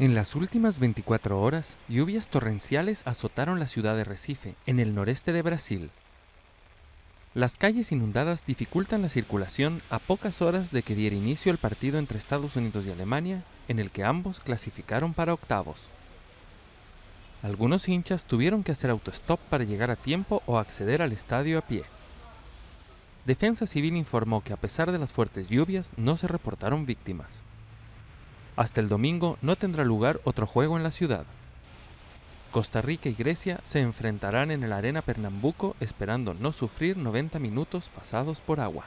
En las últimas 24 horas, lluvias torrenciales azotaron la ciudad de Recife, en el noreste de Brasil. Las calles inundadas dificultan la circulación a pocas horas de que diera inicio el partido entre Estados Unidos y Alemania, en el que ambos clasificaron para octavos. Algunos hinchas tuvieron que hacer autostop para llegar a tiempo o acceder al estadio a pie. Defensa Civil informó que a pesar de las fuertes lluvias no se reportaron víctimas. Hasta el domingo no tendrá lugar otro juego en la ciudad. Costa Rica y Grecia se enfrentarán en el Arena Pernambuco esperando no sufrir 90 minutos pasados por agua.